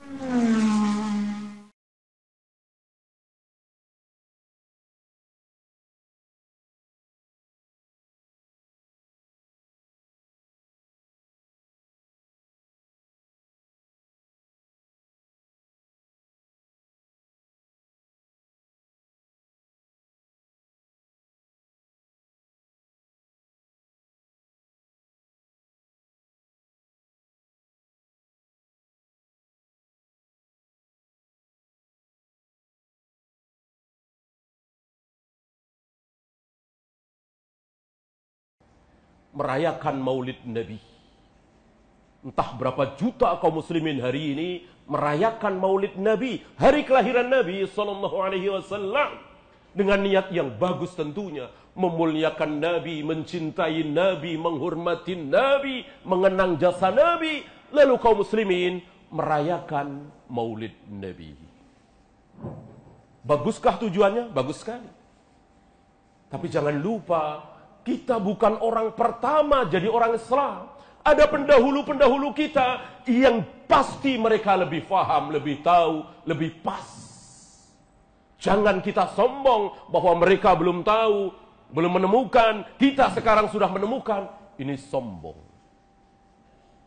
Mm-hmm. merayakan maulid Nabi. Entah berapa juta kaum muslimin hari ini merayakan maulid Nabi, hari kelahiran Nabi sallallahu dengan niat yang bagus tentunya, memuliakan Nabi, mencintai Nabi, menghormati Nabi, mengenang jasa Nabi, lalu kaum muslimin merayakan maulid Nabi. Baguskah tujuannya? Bagus sekali. Tapi jangan lupa kita bukan orang pertama jadi orang Islam. Ada pendahulu-pendahulu kita yang pasti mereka lebih faham, lebih tahu, lebih pas. Jangan kita sombong bahwa mereka belum tahu, belum menemukan. Kita sekarang sudah menemukan. Ini sombong.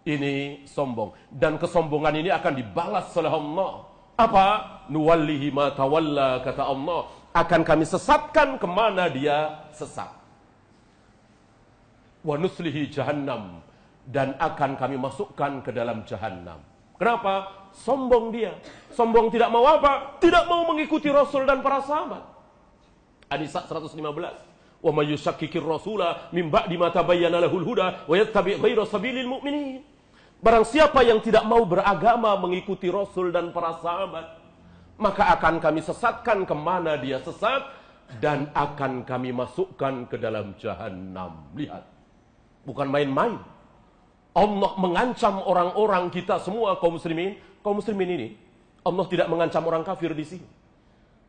Ini sombong. Dan kesombongan ini akan dibalas oleh Allah. Apa? Nuwallihi ma tawalla, kata Allah. Akan kami sesatkan kemana dia sesat. Wanuslihi jahannam dan akan kami masukkan ke dalam jahannam. Kenapa? Sombong dia. Sombong tidak mau apa? Tidak mau mengikuti Rasul dan para sahabat. Anisa 115. Wa may yusakkikir rasula mim ba'di ma tabayyana lahul huda wa yattabi' ghayra sabilil mu'minin. Barang siapa yang tidak mau beragama mengikuti Rasul dan para sahabat, maka akan kami sesatkan kemana dia sesat dan akan kami masukkan ke dalam jahanam. Lihat. Bukan main-main. Allah mengancam orang-orang kita semua kaum muslimin. Kaum muslimin ini, Allah tidak mengancam orang kafir di sini.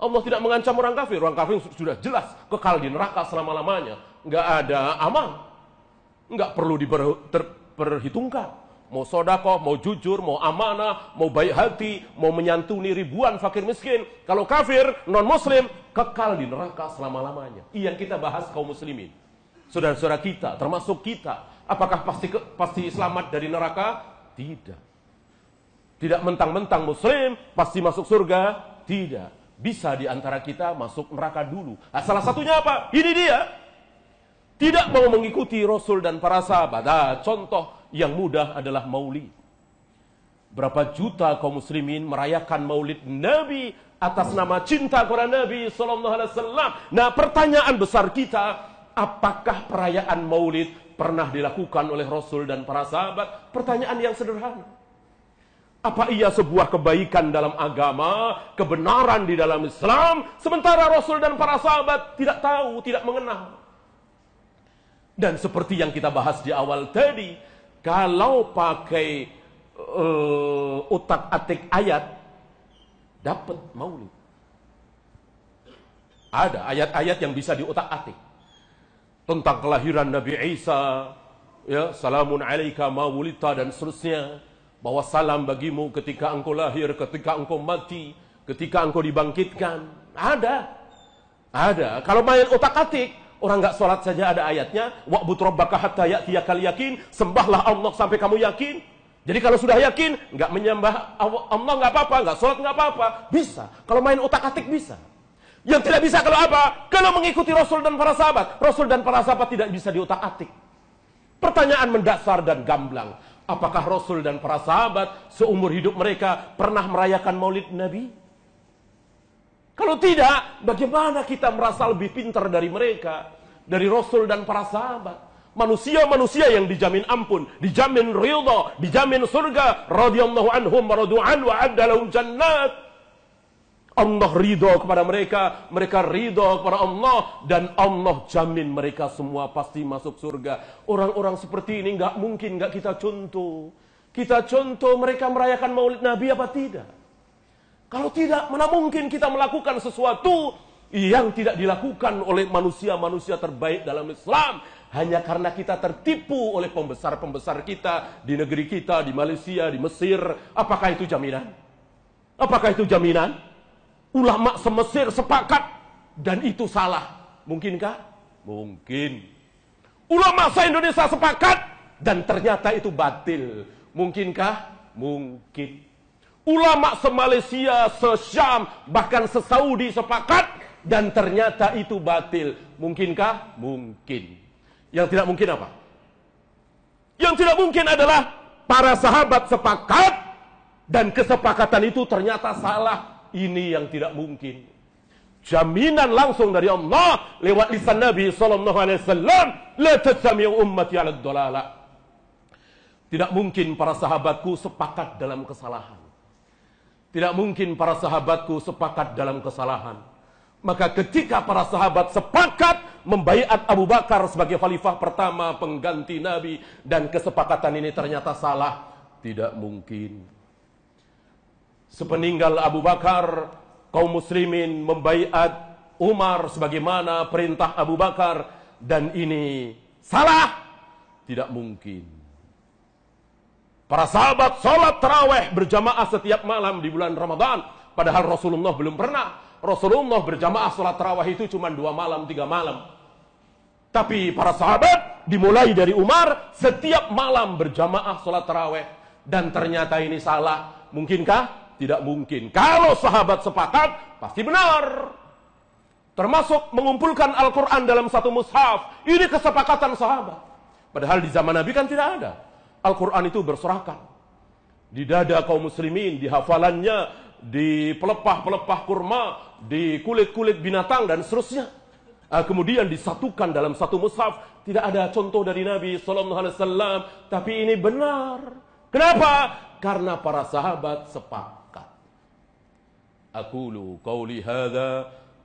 Allah tidak mengancam orang kafir. Orang kafir sudah jelas kekal di neraka selama-lamanya. Nggak ada aman. Nggak perlu diperhitungkan. Mau sodako, mau jujur, mau amanah, mau baik hati, mau menyantuni ribuan fakir miskin. Kalau kafir, non-muslim, kekal di neraka selama-lamanya. Yang kita bahas kaum muslimin saudara-saudara kita, termasuk kita. Apakah pasti ke, pasti selamat dari neraka? Tidak. Tidak mentang-mentang muslim pasti masuk surga? Tidak. Bisa di antara kita masuk neraka dulu. Nah, salah satunya apa? Ini dia. Tidak mau mengikuti Rasul dan para sahabat. Nah, contoh yang mudah adalah maulid. Berapa juta kaum muslimin merayakan maulid Nabi atas nama cinta kepada Nabi Sallallahu Alaihi Wasallam. Nah pertanyaan besar kita, apakah perayaan maulid pernah dilakukan oleh Rasul dan para sahabat? Pertanyaan yang sederhana. Apa ia sebuah kebaikan dalam agama, kebenaran di dalam Islam, sementara Rasul dan para sahabat tidak tahu, tidak mengenal. Dan seperti yang kita bahas di awal tadi, kalau pakai uh, eh, otak-atik ayat, dapat maulid. Ada ayat-ayat yang bisa diotak-atik tentang kelahiran Nabi Isa, ya, salamun alaika mawulita dan seterusnya, bahwa salam bagimu ketika engkau lahir, ketika engkau mati, ketika engkau dibangkitkan. Ada. Ada. Kalau main otak-atik, Orang nggak sholat saja ada ayatnya. Wa'bud rabbaka hatta kali yakin. Sembahlah Allah sampai kamu yakin. Jadi kalau sudah yakin, nggak menyembah Allah nggak apa-apa, nggak sholat nggak apa-apa, bisa. Kalau main otak atik bisa. Yang tidak bisa kalau apa? Kalau mengikuti Rasul dan para sahabat. Rasul dan para sahabat tidak bisa diutak-atik. Pertanyaan mendasar dan gamblang. Apakah Rasul dan para sahabat seumur hidup mereka pernah merayakan maulid Nabi? Kalau tidak, bagaimana kita merasa lebih pintar dari mereka? Dari Rasul dan para sahabat. Manusia-manusia yang dijamin ampun, dijamin ridha, dijamin surga. Radiyallahu anhum wa radu'an wa addalahum jannat. Allah ridho kepada mereka, mereka ridho kepada Allah, dan Allah jamin mereka semua pasti masuk surga. Orang-orang seperti ini nggak mungkin nggak kita contoh. Kita contoh mereka merayakan maulid Nabi apa tidak? Kalau tidak, mana mungkin kita melakukan sesuatu yang tidak dilakukan oleh manusia-manusia terbaik dalam Islam hanya karena kita tertipu oleh pembesar-pembesar kita di negeri kita, di Malaysia, di Mesir. Apakah itu jaminan? Apakah itu jaminan? Ulama semesir sepakat dan itu salah. Mungkinkah? Mungkin. Ulama se-Indonesia sepakat dan ternyata itu batil. Mungkinkah? Mungkin. Ulama se-Malaysia, se-Syam, bahkan se-Saudi sepakat dan ternyata itu batil. Mungkinkah? Mungkin. Yang tidak mungkin apa? Yang tidak mungkin adalah para sahabat sepakat dan kesepakatan itu ternyata salah. Ini yang tidak mungkin. Jaminan langsung dari Allah lewat lisan Nabi sallallahu alaihi wasallam, la ummati 'ala dolala. Tidak mungkin para sahabatku sepakat dalam kesalahan. Tidak mungkin para sahabatku sepakat dalam kesalahan. Maka ketika para sahabat sepakat membayar Abu Bakar sebagai khalifah pertama pengganti Nabi dan kesepakatan ini ternyata salah, tidak mungkin sepeninggal Abu Bakar kaum muslimin membaiat Umar sebagaimana perintah Abu Bakar dan ini salah tidak mungkin para sahabat sholat terawih berjamaah setiap malam di bulan Ramadan padahal Rasulullah belum pernah Rasulullah berjamaah sholat terawih itu cuma dua malam tiga malam tapi para sahabat dimulai dari Umar setiap malam berjamaah sholat terawih dan ternyata ini salah mungkinkah tidak mungkin. Kalau sahabat sepakat, pasti benar. Termasuk mengumpulkan Al-Quran dalam satu mushaf. Ini kesepakatan sahabat. Padahal di zaman Nabi kan tidak ada. Al-Quran itu berserakan. Di dada kaum muslimin, di hafalannya, di pelepah-pelepah kurma, di kulit-kulit binatang dan seterusnya. Ah, kemudian disatukan dalam satu mushaf. Tidak ada contoh dari Nabi saw Tapi ini benar. Kenapa? Karena para sahabat sepakat. أقول قولي هذا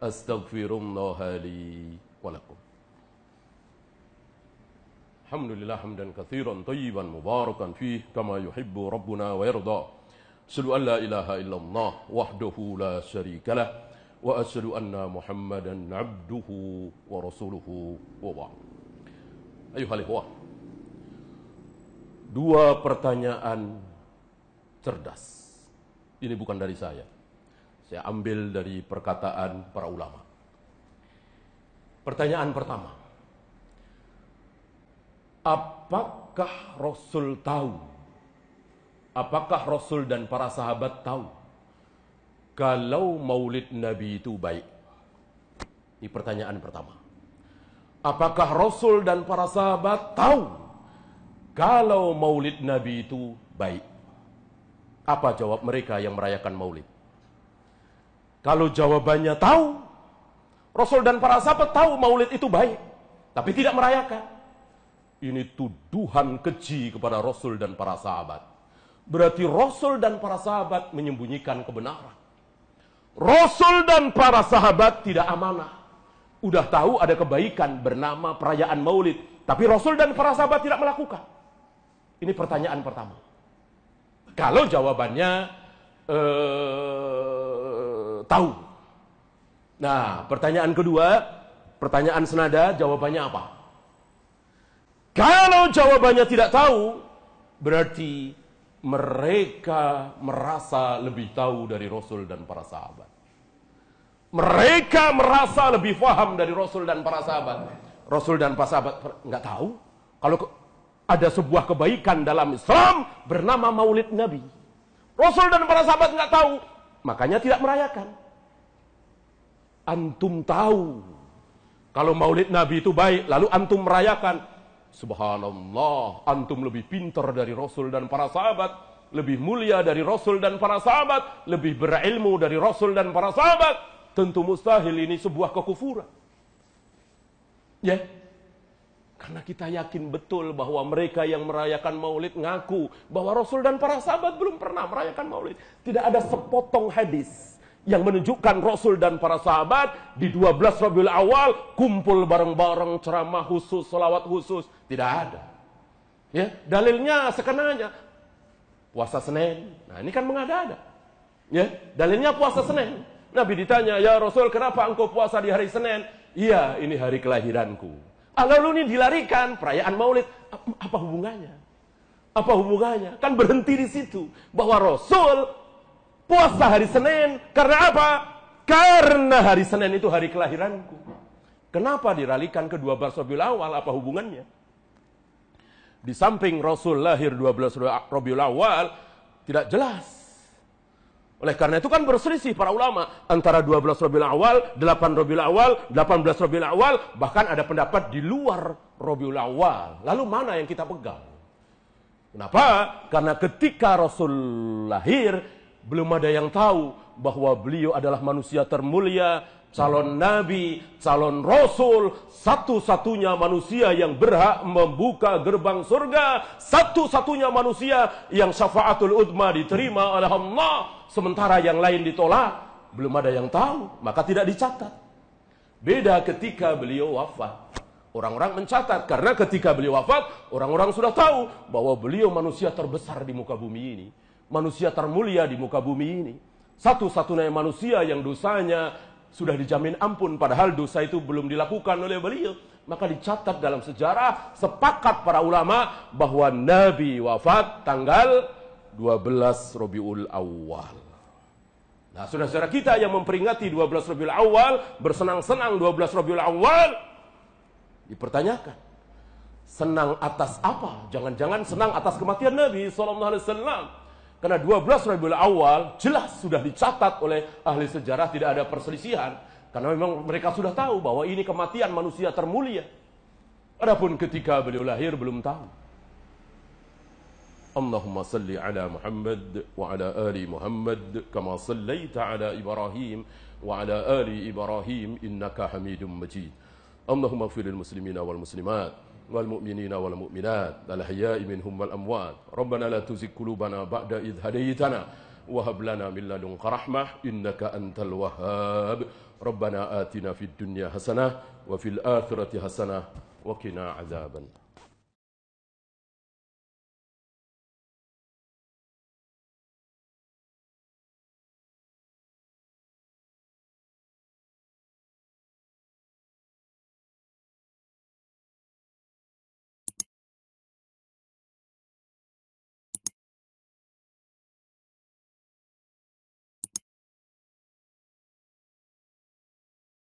أستغفر الله لي ولكم الحمد لله حمدا كثيرا طيبا مباركا فيه كما يحب ربنا ويرضى أشهد أن لا إله إلا الله وحده لا شريك له وأشهد أن محمدا عبده ورسوله وبعد أيها الإخوة Dua pertanyaan cerdas. Ini bukan dari saya. Saya ambil dari perkataan para ulama. Pertanyaan pertama. Apakah Rasul tahu? Apakah Rasul dan para sahabat tahu kalau maulid Nabi itu baik? Ini pertanyaan pertama. Apakah Rasul dan para sahabat tahu kalau maulid Nabi itu baik? Apa jawab mereka yang merayakan maulid? Kalau jawabannya tahu, Rasul dan para sahabat tahu maulid itu baik, tapi tidak merayakan. Ini tuduhan keji kepada Rasul dan para sahabat. Berarti Rasul dan para sahabat menyembunyikan kebenaran. Rasul dan para sahabat tidak amanah. Udah tahu ada kebaikan bernama perayaan maulid, tapi Rasul dan para sahabat tidak melakukan. Ini pertanyaan pertama. Kalau jawabannya eh, tahu. Nah, pertanyaan kedua, pertanyaan senada, jawabannya apa? Kalau jawabannya tidak tahu, berarti mereka merasa lebih tahu dari Rasul dan para sahabat. Mereka merasa lebih faham dari Rasul dan para sahabat. Rasul dan para sahabat nggak tahu. Kalau ada sebuah kebaikan dalam Islam bernama Maulid Nabi. Rasul dan para sahabat nggak tahu. Makanya tidak merayakan. Antum tahu kalau maulid Nabi itu baik, lalu antum merayakan. Subhanallah, antum lebih pintar dari Rasul dan para sahabat. Lebih mulia dari Rasul dan para sahabat. Lebih berilmu dari Rasul dan para sahabat. Tentu mustahil ini sebuah kekufuran. Ya, yeah. Karena kita yakin betul bahwa mereka yang merayakan maulid ngaku bahwa Rasul dan para sahabat belum pernah merayakan maulid. Tidak ada sepotong hadis yang menunjukkan Rasul dan para sahabat di 12 Rabiul Awal kumpul bareng-bareng ceramah khusus, selawat khusus. Tidak ada. Ya, dalilnya sekenanya puasa Senin. Nah, ini kan mengada-ada. Ya, dalilnya puasa Senin. Nabi ditanya, "Ya Rasul, kenapa engkau puasa di hari Senin?" "Iya, ini hari kelahiranku." Lalu ini dilarikan perayaan Maulid. Apa hubungannya? Apa hubungannya? Kan berhenti di situ bahwa Rasul puasa hari Senin karena apa? Karena hari Senin itu hari kelahiranku. Kenapa diralikan ke 12 Rabiul Awal? Apa hubungannya? Di samping Rasul lahir 12 Rabiul Awal, tidak jelas oleh karena itu kan berselisih para ulama antara 12 Rabiul Awal, 8 Rabiul Awal, 18 Rabiul Awal, bahkan ada pendapat di luar Rabiul Awal. Lalu mana yang kita pegang? Kenapa? Karena ketika Rasul lahir belum ada yang tahu bahwa beliau adalah manusia termulia calon nabi, calon rasul, satu-satunya manusia yang berhak membuka gerbang surga, satu-satunya manusia yang syafaatul udma diterima oleh Allah, sementara yang lain ditolak, belum ada yang tahu, maka tidak dicatat. Beda ketika beliau wafat. Orang-orang mencatat karena ketika beliau wafat, orang-orang sudah tahu bahwa beliau manusia terbesar di muka bumi ini, manusia termulia di muka bumi ini. Satu-satunya manusia yang dosanya sudah dijamin ampun padahal dosa itu belum dilakukan oleh beliau maka dicatat dalam sejarah sepakat para ulama bahwa Nabi wafat tanggal 12 Rabiul Awal Nah, saudara-saudara kita yang memperingati 12 Rabiul Awal, bersenang-senang 12 Rabiul Awal, dipertanyakan. Senang atas apa? Jangan-jangan senang atas kematian Nabi SAW. Karena 12 Rabiul Awal jelas sudah dicatat oleh ahli sejarah tidak ada perselisihan. Karena memang mereka sudah tahu bahwa ini kematian manusia termulia. Adapun ketika beliau lahir belum tahu. Allahumma salli ala Muhammad wa ala ali Muhammad kama sallaita ala Ibrahim wa ala ali Ibrahim innaka Hamidum Majid. Allahumma fil muslimina wal muslimat والمؤمنين والمؤمنات الأحياء منهم والأموات ربنا لا تزغ قلوبنا بعد إذ هديتنا وهب لنا من لدنك رحمة إنك أنت الوهاب ربنا آتنا في الدنيا حسنة وفي الآخرة حسنة وقنا عذابا